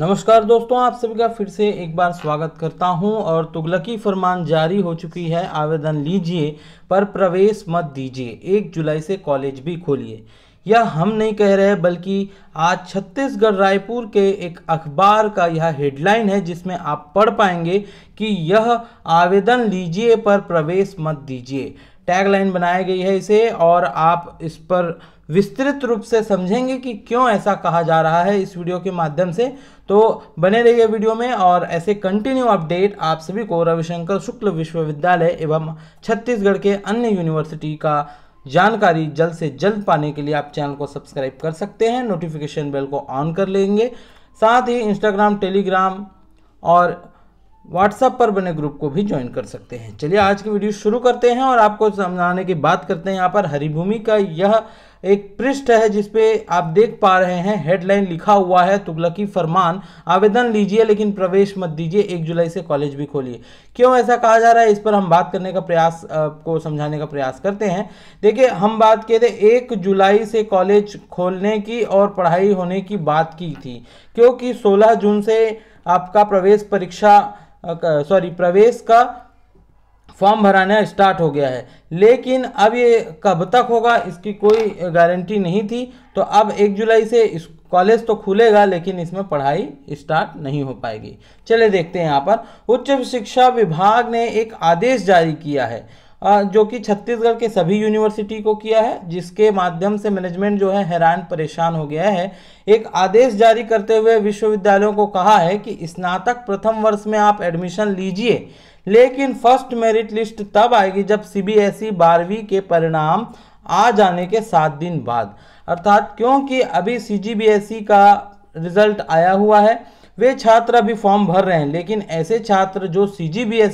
नमस्कार दोस्तों आप सभी का फिर से एक बार स्वागत करता हूं और तुगलकी फरमान जारी हो चुकी है आवेदन लीजिए पर प्रवेश मत दीजिए एक जुलाई से कॉलेज भी खोलिए यह हम नहीं कह रहे बल्कि आज छत्तीसगढ़ रायपुर के एक अखबार का यह हेडलाइन है जिसमें आप पढ़ पाएंगे कि यह आवेदन लीजिए पर प्रवेश मत दीजिए टैगलाइन बनाई गई है इसे और आप इस पर विस्तृत रूप से समझेंगे कि क्यों ऐसा कहा जा रहा है इस वीडियो के माध्यम से तो बने रहिए वीडियो में और ऐसे कंटिन्यू अपडेट आप सभी को रविशंकर शुक्ल विश्वविद्यालय एवं छत्तीसगढ़ के अन्य यूनिवर्सिटी का जानकारी जल्द से जल्द पाने के लिए आप चैनल को सब्सक्राइब कर सकते हैं नोटिफिकेशन बेल को ऑन कर लेंगे साथ ही इंस्टाग्राम टेलीग्राम और व्हाट्सएप पर बने ग्रुप को भी ज्वाइन कर सकते हैं चलिए आज की वीडियो शुरू करते हैं और आपको समझाने की बात करते हैं यहाँ पर हरिभूमि का यह एक पृष्ठ है जिसपे आप देख पा रहे हैं हेडलाइन लिखा हुआ है तुगलकी फरमान आवेदन लीजिए लेकिन प्रवेश मत दीजिए एक जुलाई से कॉलेज भी खोलिए क्यों ऐसा कहा जा रहा है इस पर हम बात करने का प्रयास को समझाने का प्रयास करते हैं देखिए हम बात किए थे एक जुलाई से कॉलेज खोलने की और पढ़ाई होने की बात की थी क्योंकि सोलह जून से आपका प्रवेश परीक्षा सॉरी प्रवेश का फॉर्म भराना स्टार्ट हो गया है लेकिन अब ये कब तक होगा इसकी कोई गारंटी नहीं थी तो अब एक जुलाई से इस कॉलेज तो खुलेगा लेकिन इसमें पढ़ाई स्टार्ट नहीं हो पाएगी चले देखते हैं यहाँ पर उच्च शिक्षा विभाग ने एक आदेश जारी किया है जो कि छत्तीसगढ़ के सभी यूनिवर्सिटी को किया है जिसके माध्यम से मैनेजमेंट जो है हैरान परेशान हो गया है एक आदेश जारी करते हुए विश्वविद्यालयों को कहा है कि स्नातक प्रथम वर्ष में आप एडमिशन लीजिए लेकिन फर्स्ट मेरिट लिस्ट तब आएगी जब सी ई e बारहवीं के परिणाम आ जाने के सात दिन बाद अर्थात क्योंकि अभी ई e का रिजल्ट आया हुआ है वे छात्र अभी फॉर्म भर रहे हैं लेकिन ऐसे छात्र जो सी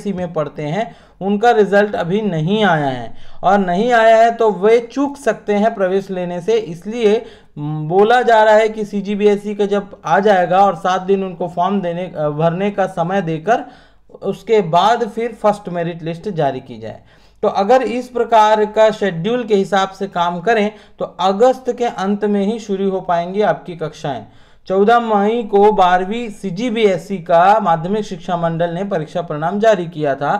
e में पढ़ते हैं उनका रिजल्ट अभी नहीं आया है और नहीं आया है तो वे चूक सकते हैं प्रवेश लेने से इसलिए बोला जा रहा है कि सी e का जब आ जाएगा और सात दिन उनको फॉर्म देने भरने का समय देकर उसके बाद फिर फर्स्ट मेरिट लिस्ट जारी की जाए तो अगर इस प्रकार का शेड्यूल के हिसाब से काम करें तो अगस्त के अंत में ही शुरू हो पाएंगी आपकी कक्षाएं चौदह मई को बारहवीं सी e का माध्यमिक शिक्षा मंडल ने परीक्षा परिणाम जारी किया था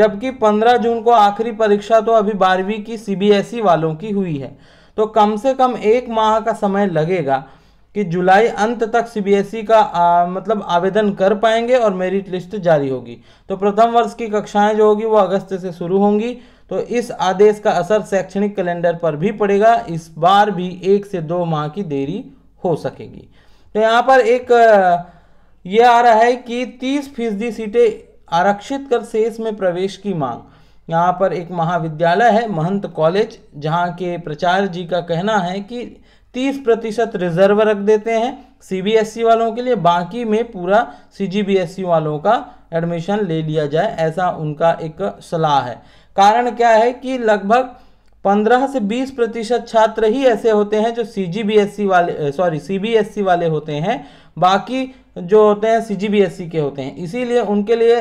जबकि 15 जून को आखिरी परीक्षा तो अभी बारहवीं की सीबीएसई e वालों की हुई है तो कम से कम एक माह का समय लगेगा कि जुलाई अंत तक सीबीएसई e का आ, मतलब आवेदन कर पाएंगे और मेरिट लिस्ट जारी होगी तो प्रथम वर्ष की कक्षाएं जो होगी वो अगस्त से शुरू होंगी तो इस आदेश का असर शैक्षणिक कैलेंडर पर भी पड़ेगा इस बार भी एक से दो माह की देरी हो सकेगी तो यहाँ पर एक ये आ रहा है कि तीस फीसदी सीटें आरक्षित कर शेष में प्रवेश की मांग यहाँ पर एक महाविद्यालय है महंत कॉलेज जहाँ के प्रचार जी का कहना है कि तीस प्रतिशत रिजर्व रख देते हैं सीबीएसई वालों के लिए बाकी में पूरा सीजीबीएसई वालों का एडमिशन ले लिया जाए ऐसा उनका एक सलाह है कारण क्या है कि लगभग पंद्रह से बीस प्रतिशत छात्र ही ऐसे होते हैं जो सी वाले सॉरी सी वाले होते हैं बाकी जो होते हैं सी के होते हैं इसीलिए उनके लिए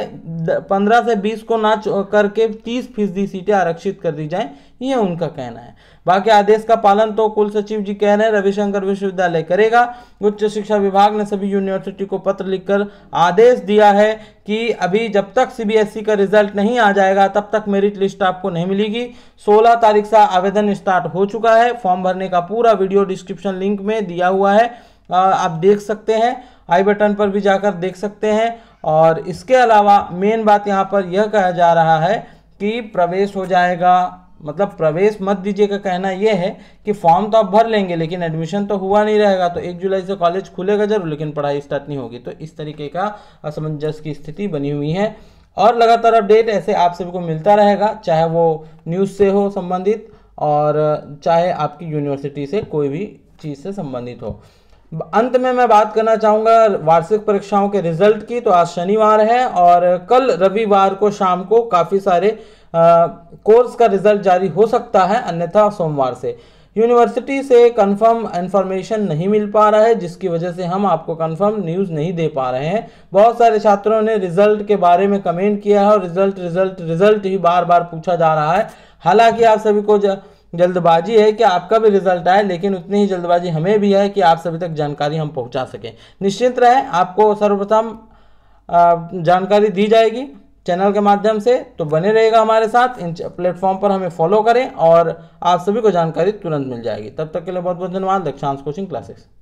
पंद्रह से बीस को ना करके तीस फीसदी सीटें आरक्षित कर दी जाएं ये उनका कहना है बाकी आदेश का पालन तो कुल सचिव जी कह रहे हैं रविशंकर विश्वविद्यालय करेगा उच्च शिक्षा विभाग ने सभी यूनिवर्सिटी को पत्र लिखकर आदेश दिया है कि अभी जब तक सीबीएसई e का रिजल्ट नहीं आ जाएगा तब तक मेरिट लिस्ट आपको नहीं मिलेगी 16 तारीख से आवेदन स्टार्ट हो चुका है फॉर्म भरने का पूरा वीडियो डिस्क्रिप्शन लिंक में दिया हुआ है आप देख सकते हैं आई बटन पर भी जाकर देख सकते हैं और इसके अलावा मेन बात यहाँ पर यह कहा जा रहा है कि प्रवेश हो जाएगा मतलब प्रवेश मत दीजिए का कहना यह है कि फॉर्म तो आप भर लेंगे लेकिन एडमिशन तो हुआ नहीं रहेगा तो एक जुलाई से कॉलेज खुलेगा जरूर लेकिन पढ़ाई स्टार्ट नहीं होगी तो इस तरीके का असमंजस की स्थिति बनी हुई है और लगातार अपडेट ऐसे आप सभी को मिलता रहेगा चाहे वो न्यूज़ से हो संबंधित और चाहे आपकी यूनिवर्सिटी से कोई भी चीज़ से संबंधित हो अंत में मैं बात करना चाहूँगा वार्षिक परीक्षाओं के रिजल्ट की तो आज शनिवार है और कल रविवार को शाम को काफ़ी सारे आ, कोर्स का रिजल्ट जारी हो सकता है अन्यथा सोमवार से यूनिवर्सिटी से कंफर्म इन्फॉर्मेशन नहीं मिल पा रहा है जिसकी वजह से हम आपको कंफर्म न्यूज़ नहीं दे पा रहे हैं बहुत सारे छात्रों ने रिजल्ट के बारे में कमेंट किया है और रिजल्ट रिजल्ट रिजल्ट ही बार बार पूछा जा रहा है हालांकि आप सभी को जल्दबाजी है कि आपका भी रिजल्ट आए लेकिन उतनी ही जल्दबाजी हमें भी है कि आप सभी तक जानकारी हम पहुंचा सकें निश्चिंत रहें आपको सर्वप्रथम जानकारी दी जाएगी चैनल के माध्यम से तो बने रहेगा हमारे साथ इन प्लेटफॉर्म पर हमें फॉलो करें और आप सभी को जानकारी तुरंत मिल जाएगी तब तक के लिए बहुत बहुत धन्यवाद दक्षांश कोचिंग क्लासेस